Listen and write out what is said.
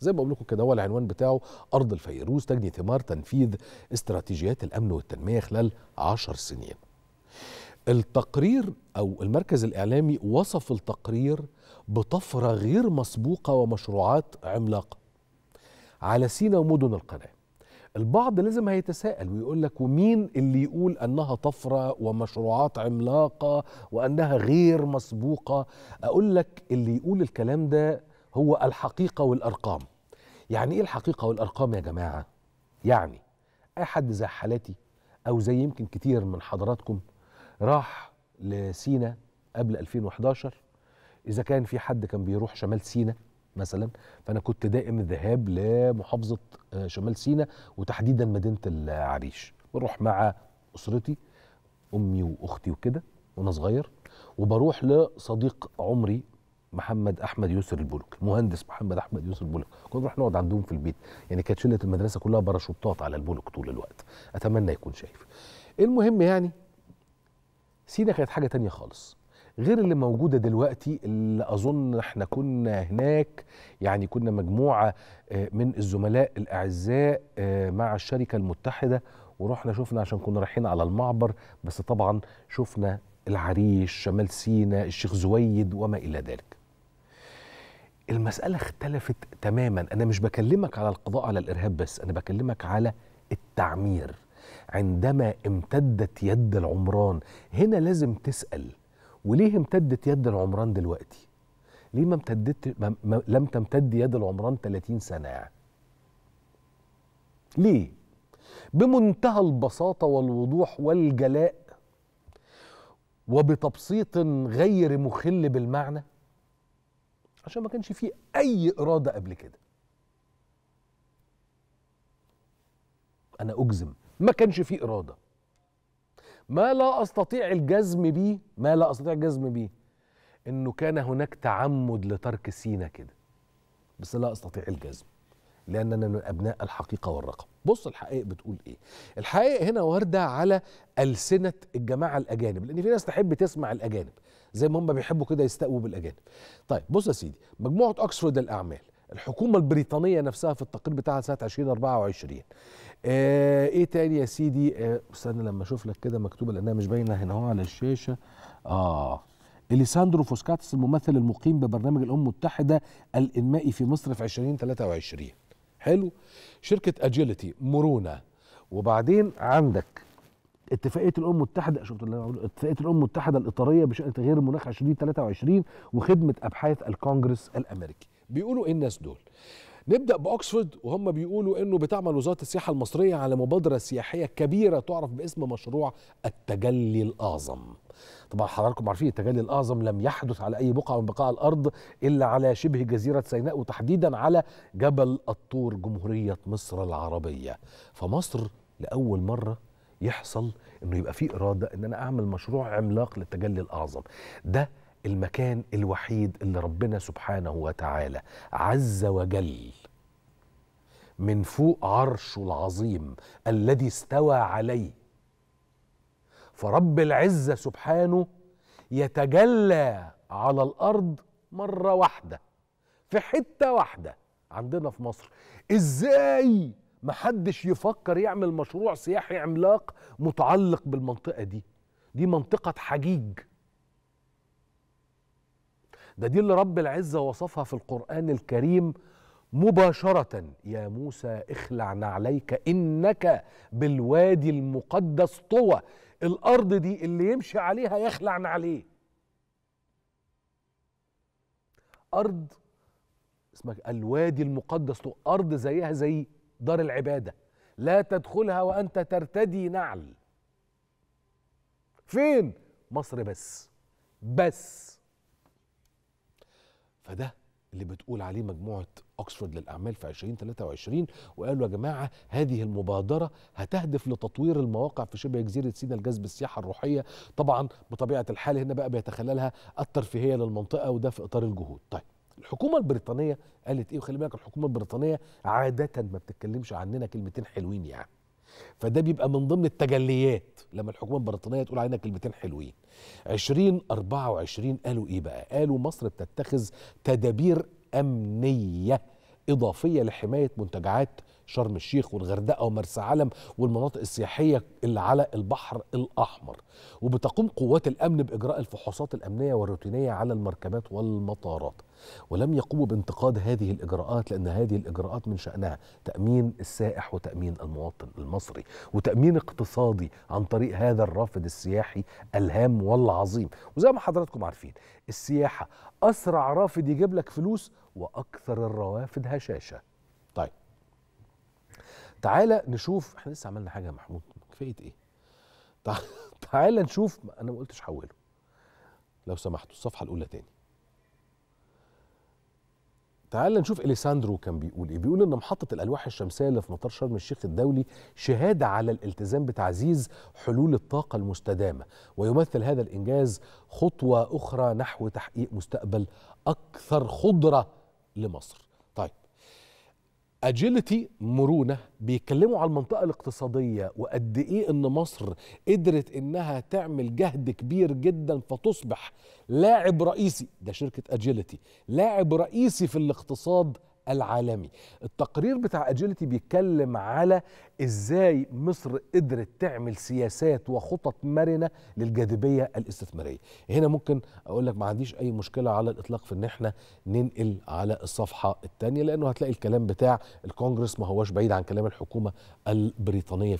زي ما بقول لكم كده هو العنوان بتاعه ارض الفيروز تجني ثمار تنفيذ استراتيجيات الامن والتنميه خلال عشر سنين التقرير او المركز الاعلامي وصف التقرير بطفره غير مسبوقه ومشروعات عملاقه على سينا ومدن القناه البعض لازم هيتساءل ويقول لك ومين اللي يقول انها طفره ومشروعات عملاقه وانها غير مسبوقه اقول لك اللي يقول الكلام ده هو الحقيقة والأرقام يعني إيه الحقيقة والأرقام يا جماعة؟ يعني أي حد زي حالاتي أو زي يمكن كتير من حضراتكم راح لسينا قبل 2011 إذا كان في حد كان بيروح شمال سينا مثلا فأنا كنت دائم الذهاب لمحافظة آه، شمال سينا وتحديدا مدينة العريش بروح مع أسرتي أمي وأختي وكده وأنا صغير وبروح لصديق عمري محمد احمد يسر البولك المهندس محمد احمد يسر البولك كنا بنروح نقعد عندهم في البيت يعني كانت شله المدرسه كلها باراشوتات على البولك طول الوقت اتمنى يكون شايف المهم يعني سينا كانت حاجه تانية خالص غير اللي موجودة دلوقتي اللي أظن احنا كنا هناك يعني كنا مجموعة آه، من الزملاء الأعزاء آه، مع الشركة المتحدة ورحنا شفنا عشان كنا رايحين على المعبر بس طبعا شفنا العريش شمال سينا الشيخ زويد وما إلى ذلك المسألة اختلفت تماما أنا مش بكلمك على القضاء على الإرهاب بس أنا بكلمك على التعمير عندما امتدت يد العمران هنا لازم تسأل وليه امتدت يد العمران دلوقتي ليه ما امتدت ما ما لم تمتد يد العمران 30 سنة يعني؟ ليه بمنتهى البساطة والوضوح والجلاء وبتبسيط غير مخل بالمعنى عشان ما كانش فيه اي اراده قبل كده انا اجزم ما كانش فيه اراده ما لا استطيع الجزم بيه ما لا استطيع الجزم بيه انه كان هناك تعمد لترك سينا كده بس لا استطيع الجزم لأننا من أبناء الحقيقة والرقم بص الحقائق بتقول إيه الحقيقه هنا واردة على ألسنة الجماعة الأجانب لأن في ناس تحب تسمع الأجانب زي ما هم بيحبوا كده يستقوا بالأجانب طيب بص يا سيدي مجموعة أكسفورد الأعمال الحكومة البريطانية نفسها في التقرير بتاعها سنة 2024 آه، ايه تاني يا سيدي آه، استنى لما اشوف لك كده مكتوبة لانها مش باينة هنا اهو على الشاشة اه اليساندرو فوسكاتس الممثل المقيم ببرنامج الامم المتحده الانمائي في مصر في 2023 حلو شركه اجيلتي مرونه وبعدين عندك اتفاقيه الامم المتحده شفت اتفاقيه الامم المتحده الاطاريه بشان تغيير المناخ 2023 وخدمه ابحاث الكونجرس الامريكي بيقولوا ايه الناس دول نبدا باوكسفورد وهم بيقولوا انه بتعمل وزاره السياحه المصريه على مبادره سياحيه كبيره تعرف باسم مشروع التجلي الاعظم طبعا حضراتكم عارفين التجلي الاعظم لم يحدث على اي بقعه من بقاع الارض الا على شبه جزيره سيناء وتحديدا على جبل الطور جمهوريه مصر العربيه فمصر لاول مره يحصل انه يبقى في اراده ان انا اعمل مشروع عملاق للتجلي الاعظم ده المكان الوحيد اللي ربنا سبحانه وتعالى عز وجل من فوق عرشه العظيم الذي استوى عليه فرب العزه سبحانه يتجلى على الارض مره واحده في حته واحده عندنا في مصر ازاي محدش يفكر يعمل مشروع سياحي عملاق متعلق بالمنطقه دي دي منطقه حجيج ده دي اللي رب العزه وصفها في القران الكريم مباشرة يا موسى اخلع نعليك إنك بالوادي المقدس طوى الأرض دي اللي يمشي عليها يخلع نعليه أرض اسمها الوادي المقدس طوى أرض زيها زي دار العبادة لا تدخلها وأنت ترتدي نعل فين مصر بس بس فده اللي بتقول عليه مجموعة أكسفورد للأعمال في 2023 وقالوا يا جماعة هذه المبادرة هتهدف لتطوير المواقع في شبه جزيرة سيناء لجذب السياحة الروحية طبعا بطبيعة الحال هنا بقى بيتخللها الترفيهية للمنطقة وده في إطار الجهود طيب الحكومة البريطانية قالت إيه وخلي بالك الحكومة البريطانية عادة ما بتتكلمش عننا كلمتين حلوين يعني فده بيبقى من ضمن التجليات لما الحكومه البريطانيه تقول علينا كلمتين حلوين عشرين أربعة وعشرين قالوا ايه بقى قالوا مصر بتتخذ تدابير امنيه اضافيه لحمايه منتجعات شرم الشيخ والغردقه ومرسى علم والمناطق السياحيه اللي على البحر الاحمر وبتقوم قوات الامن باجراء الفحوصات الامنيه والروتينيه على المركبات والمطارات ولم يقوموا بانتقاد هذه الاجراءات لان هذه الاجراءات من شانها تامين السائح وتامين المواطن المصري وتامين اقتصادي عن طريق هذا الرافد السياحي الهام والعظيم وزي ما حضراتكم عارفين السياحه اسرع رافد يجيب لك فلوس واكثر الروافد هشاشه طيب تعالى نشوف احنا لسه عملنا حاجه يا محمود كفايه ايه تعالى نشوف انا ما قلتش حوله لو سمحتوا الصفحه الاولى تاني تعال نشوف اليساندرو كان بيقول ايه بيقول ان محطه الالواح الشمسيه اللي في مطار شرم الشيخ الدولي شهاده على الالتزام بتعزيز حلول الطاقه المستدامه ويمثل هذا الانجاز خطوه اخرى نحو تحقيق مستقبل اكثر خضره لمصر طيب اجيلتي مرونه بيتكلموا على المنطقه الاقتصاديه وقد ايه ان مصر قدرت انها تعمل جهد كبير جدا فتصبح لاعب رئيسي ده شركه اجيلتي لاعب رئيسي في الاقتصاد العالمي التقرير بتاع اجيلتي بيتكلم على ازاي مصر قدرت تعمل سياسات وخطط مرنه للجاذبيه الاستثماريه هنا ممكن اقول لك ما عنديش اي مشكله على الاطلاق في ان احنا ننقل على الصفحه الثانيه لانه هتلاقي الكلام بتاع الكونجرس ما هواش بعيد عن كلام الحكومه البريطانيه